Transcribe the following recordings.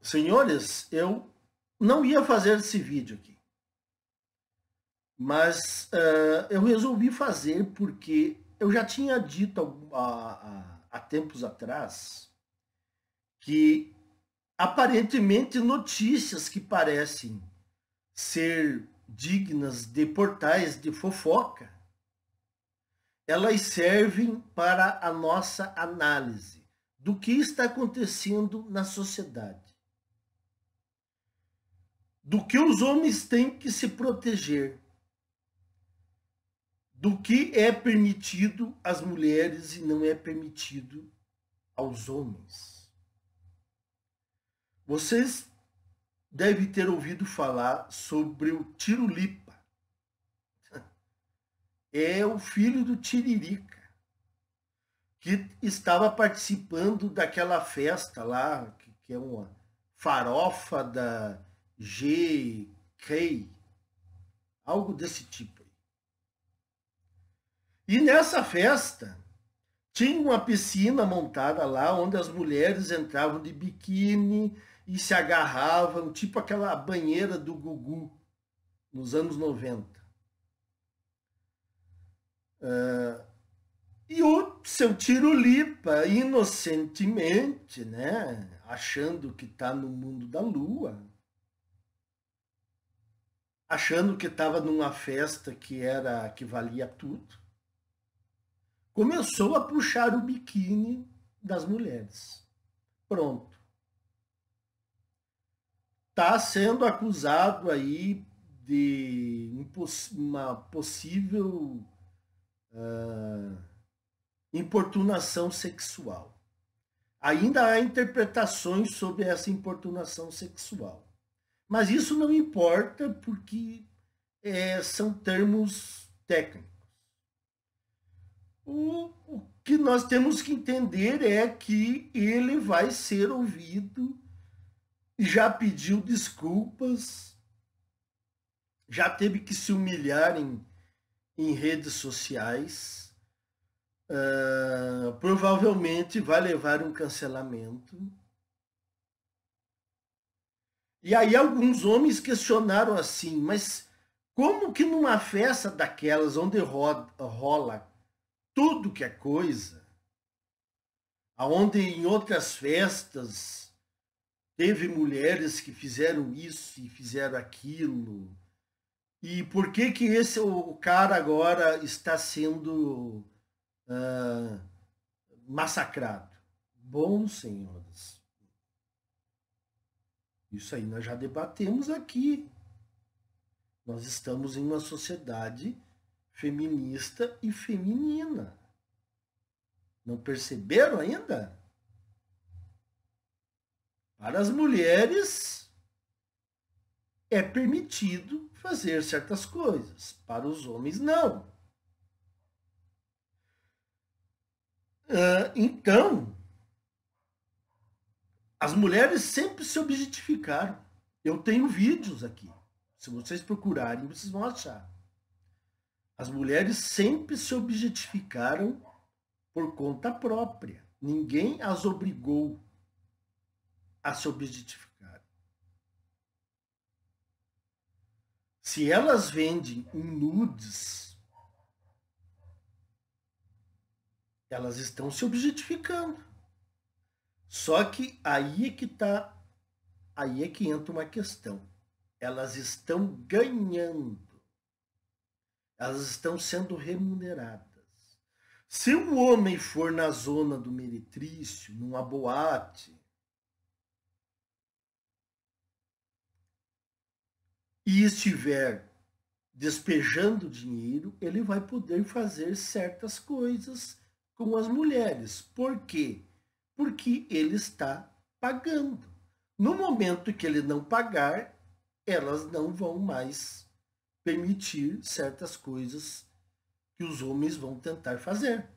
Senhores, eu não ia fazer esse vídeo aqui. Mas uh, eu resolvi fazer porque eu já tinha dito há, há, há tempos atrás que aparentemente notícias que parecem ser dignas de portais de fofoca, elas servem para a nossa análise do que está acontecendo na sociedade do que os homens têm que se proteger, do que é permitido às mulheres e não é permitido aos homens. Vocês devem ter ouvido falar sobre o Tirulipa. É o filho do Tiririca, que estava participando daquela festa lá, que é uma farofa da, G, K, algo desse tipo. E nessa festa tinha uma piscina montada lá onde as mulheres entravam de biquíni e se agarravam, tipo aquela banheira do Gugu nos anos 90. Uh, ah, e o seu Tirolipa, inocentemente, né, achando que está no mundo da lua, achando que estava numa festa que era que valia tudo, começou a puxar o biquíni das mulheres. Pronto. Está sendo acusado aí de uma possível uh, importunação sexual. Ainda há interpretações sobre essa importunação sexual. Mas isso não importa porque é, são termos técnicos. O, o que nós temos que entender é que ele vai ser ouvido, já pediu desculpas, já teve que se humilhar em, em redes sociais. Uh, provavelmente vai levar um cancelamento. E aí alguns homens questionaram assim, mas como que numa festa daquelas onde roda, rola tudo que é coisa, aonde em outras festas teve mulheres que fizeram isso e fizeram aquilo, e por que que esse o cara agora está sendo uh, massacrado? Bom, senhores, isso aí nós já debatemos aqui. Nós estamos em uma sociedade feminista e feminina. Não perceberam ainda? Para as mulheres é permitido fazer certas coisas, para os homens não. Ah, então, as mulheres sempre se objetificaram. Eu tenho vídeos aqui. Se vocês procurarem, vocês vão achar. As mulheres sempre se objetificaram por conta própria. Ninguém as obrigou a se objetificar. Se elas vendem em nudes, elas estão se objetificando. Só que aí é que tá, aí é que entra uma questão. Elas estão ganhando. Elas estão sendo remuneradas. Se o um homem for na zona do meretrício, numa boate, e estiver despejando dinheiro, ele vai poder fazer certas coisas com as mulheres. Por quê? porque ele está pagando. No momento que ele não pagar, elas não vão mais permitir certas coisas que os homens vão tentar fazer.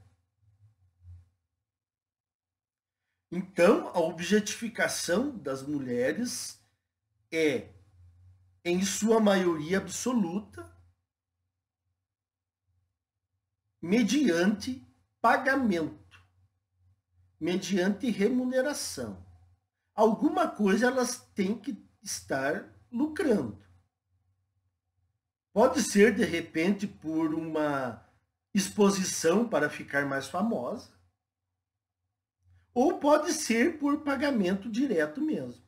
Então, a objetificação das mulheres é, em sua maioria absoluta, mediante pagamento mediante remuneração. Alguma coisa elas têm que estar lucrando. Pode ser, de repente, por uma exposição para ficar mais famosa, ou pode ser por pagamento direto mesmo.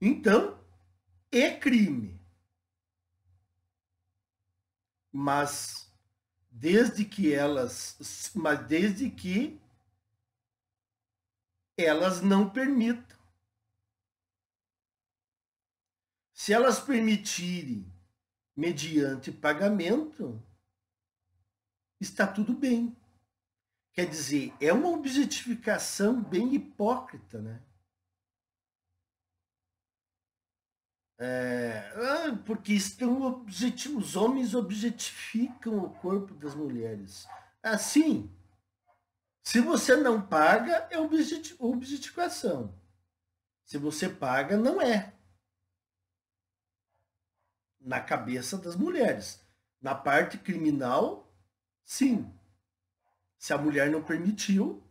Então, é crime. Mas desde que elas, mas desde que elas não permitam. Se elas permitirem mediante pagamento, está tudo bem. Quer dizer, é uma objetificação bem hipócrita, né? É, ah, porque estão os homens objetificam o corpo das mulheres. É assim, se você não paga, é objetificação. Se você paga, não é. Na cabeça das mulheres. Na parte criminal, sim. Se a mulher não permitiu,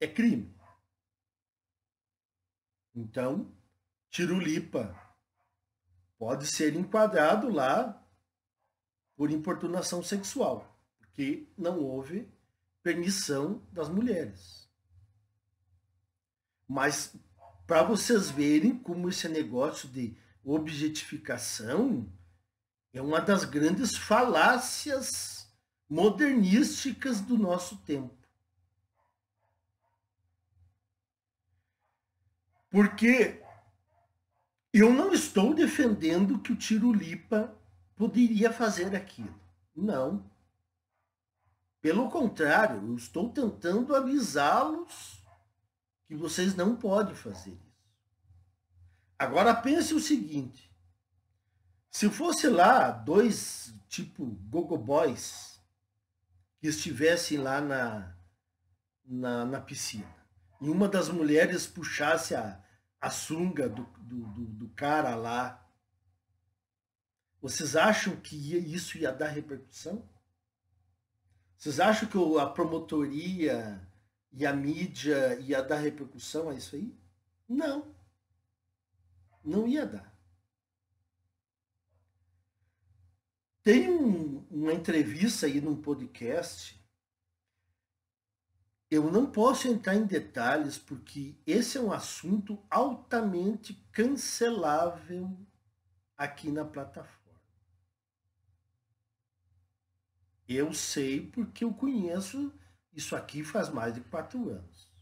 é crime. Então, Tirulipa, pode ser enquadrado lá por importunação sexual, porque não houve permissão das mulheres. Mas para vocês verem como esse negócio de objetificação é uma das grandes falácias modernísticas do nosso tempo. Porque eu não estou defendendo que o Tirulipa poderia fazer aquilo. Não. Pelo contrário, eu estou tentando avisá-los que vocês não podem fazer isso. Agora pense o seguinte: se fosse lá dois tipo gogoboys que estivessem lá na, na, na piscina e uma das mulheres puxasse a, a sunga do, do, do, do cara lá. Vocês acham que isso ia dar repercussão? Vocês acham que a promotoria e a mídia ia dar repercussão a isso aí? Não. Não ia dar. Tem um, uma entrevista aí num podcast eu não posso entrar em detalhes porque esse é um assunto altamente cancelável aqui na plataforma. Eu sei porque eu conheço isso aqui faz mais de quatro anos.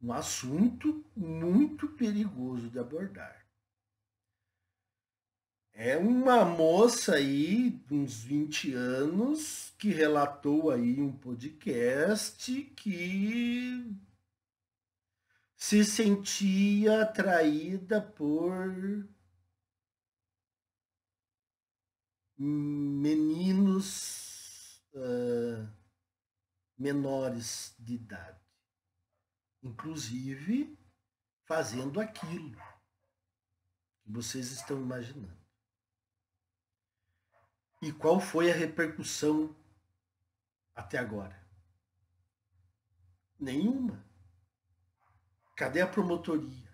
Um assunto muito perigoso de abordar. É uma moça aí, uns 20 anos, que relatou aí um podcast que se sentia atraída por meninos uh, menores de idade, inclusive fazendo aquilo que vocês estão imaginando. E qual foi a repercussão até agora? Nenhuma. Cadê a promotoria?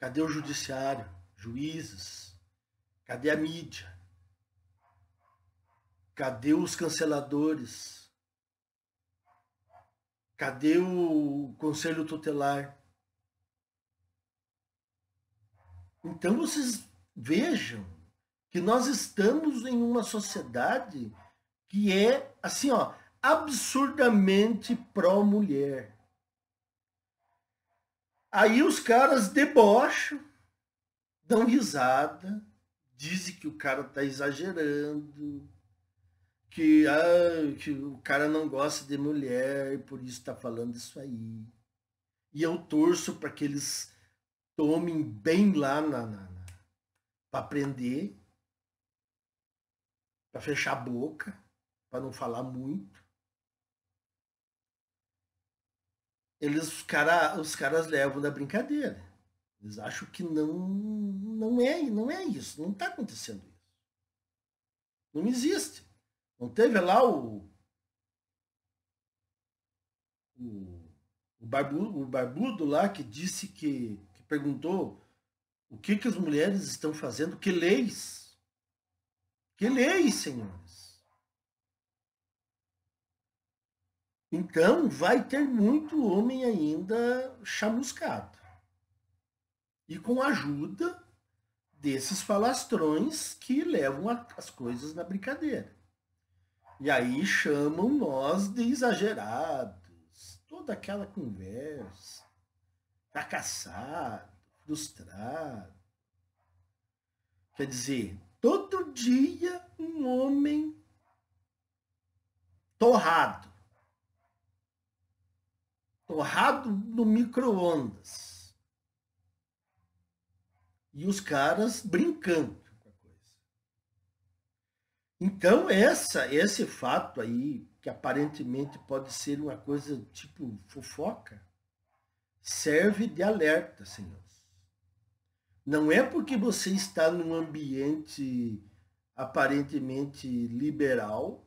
Cadê o judiciário, juízes? Cadê a mídia? Cadê os canceladores? Cadê o conselho tutelar? Então vocês vejam que nós estamos em uma sociedade que é, assim, ó, absurdamente pró-mulher. Aí os caras debocham, dão risada, dizem que o cara tá exagerando, que, ah, que o cara não gosta de mulher e por isso tá falando isso aí. E eu torço para que eles tomem bem lá na, na, na para aprender para fechar a boca, para não falar muito. Eles, os, cara, os caras levam da brincadeira. Eles acham que não, não é, não é isso, não está acontecendo isso. Não existe. Não teve lá o o, o, barbudo, o barbudo lá que disse que, que perguntou o que, que as mulheres estão fazendo, que leis que leis, senhores? Então, vai ter muito homem ainda chamuscado. E com a ajuda desses falastrões que levam as coisas na brincadeira. E aí chamam nós de exagerados, toda aquela conversa, fracassado, frustrado. Quer dizer, Todo dia um homem torrado. Torrado no micro-ondas. E os caras brincando com a coisa. Então, essa, esse fato aí, que aparentemente pode ser uma coisa tipo fofoca, serve de alerta, senhores. Não é porque você está num ambiente aparentemente liberal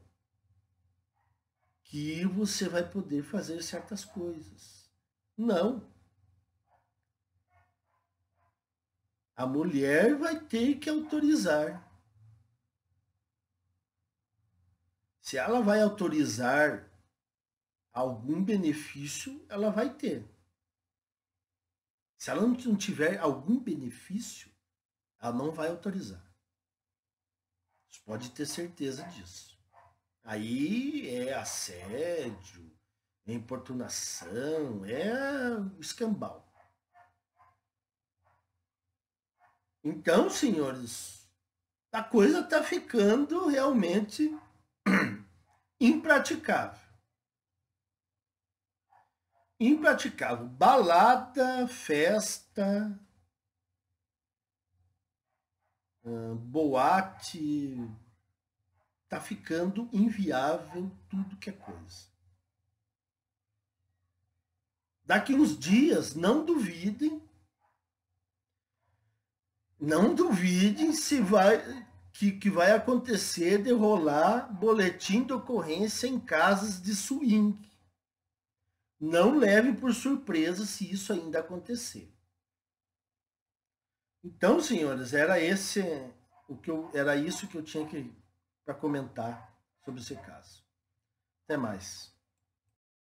que você vai poder fazer certas coisas. Não. A mulher vai ter que autorizar. Se ela vai autorizar algum benefício, ela vai ter. Se ela não tiver algum benefício, ela não vai autorizar. Você pode ter certeza disso. Aí é assédio, é importunação, é escambau. Então, senhores, a coisa está ficando realmente impraticável impraticável. Balada, festa, ah, boate, tá ficando inviável tudo que é coisa. Daqui uns dias, não duvidem, não duvidem se vai que, que vai acontecer de rolar boletim de ocorrência em casas de swing. Não leve por surpresa se isso ainda acontecer. Então, senhores, era esse o que eu, era isso que eu tinha que para comentar sobre esse caso. Até mais.